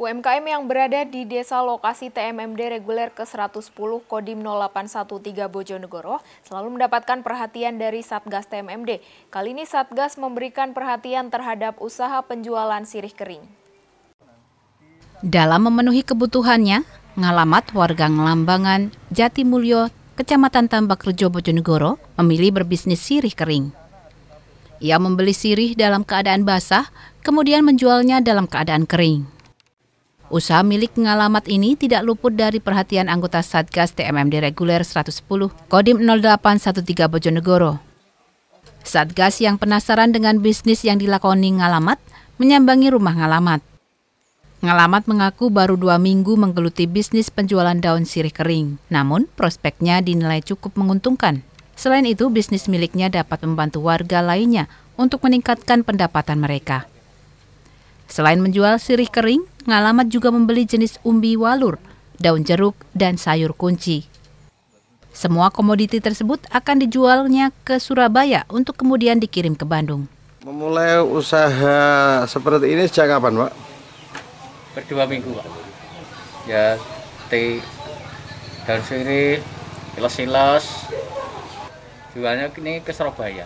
UMKM yang berada di desa lokasi TMMD reguler ke-110 Kodim 0813 Bojonegoro selalu mendapatkan perhatian dari Satgas TMMD. Kali ini Satgas memberikan perhatian terhadap usaha penjualan sirih kering. Dalam memenuhi kebutuhannya, Ngalamat warga Ngelambangan, Jatimulyo, Kecamatan Tambak Rejo Bojonegoro memilih berbisnis sirih kering. Ia membeli sirih dalam keadaan basah, kemudian menjualnya dalam keadaan kering. Usaha milik pengalamat ini tidak luput dari perhatian anggota Satgas TMMD Reguler 110 Kodim 0813 Bojonegoro. Satgas yang penasaran dengan bisnis yang dilakoni ngalamat menyambangi rumah ngalamat. Ngalamat mengaku baru dua minggu menggeluti bisnis penjualan daun sirih kering, namun prospeknya dinilai cukup menguntungkan. Selain itu, bisnis miliknya dapat membantu warga lainnya untuk meningkatkan pendapatan mereka. Selain menjual sirih kering, Ngalamat juga membeli jenis umbi walur, daun jeruk, dan sayur kunci. Semua komoditi tersebut akan dijualnya ke Surabaya untuk kemudian dikirim ke Bandung. Memulai usaha seperti ini sejak kapan, Pak? Berdua minggu, Pak. Ya, teh, daun sirih, ilas-ilas, jualnya ini ke Surabaya.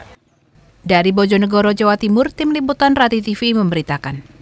Dari Bojonegoro, Jawa Timur, Tim Liputan Rati TV memberitakan.